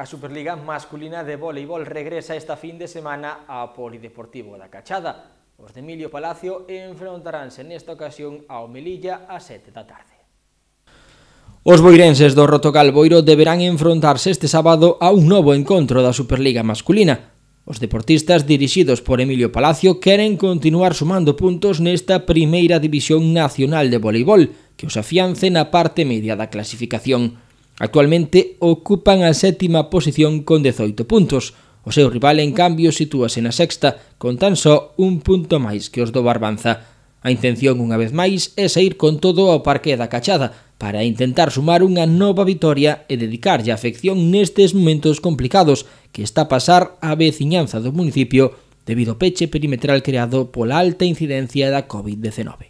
A Superliga masculina de voleibol regresa esta fin de semana ao Polideportivo da Cachada. Os de Emilio Palacio enfrontaránse nesta ocasión ao Melilla a 7 da tarde. Os boirenses do Rotocal Boiro deberán enfrontarse este sábado a un novo encontro da Superliga masculina. Os deportistas dirixidos por Emilio Palacio queren continuar sumando puntos nesta primeira división nacional de voleibol, que os afiance na parte media da clasificación. Actualmente ocupan a sétima posición con 18 puntos. O seu rival, en cambio, sitúase na sexta con tan só un punto máis que os do Barbanza. A intención, unha vez máis, é sair con todo ao parque da Cachada para intentar sumar unha nova vitoria e dedicarlle a afección nestes momentos complicados que está a pasar a veciñanza do municipio debido ao peche perimetral creado pola alta incidencia da COVID-19.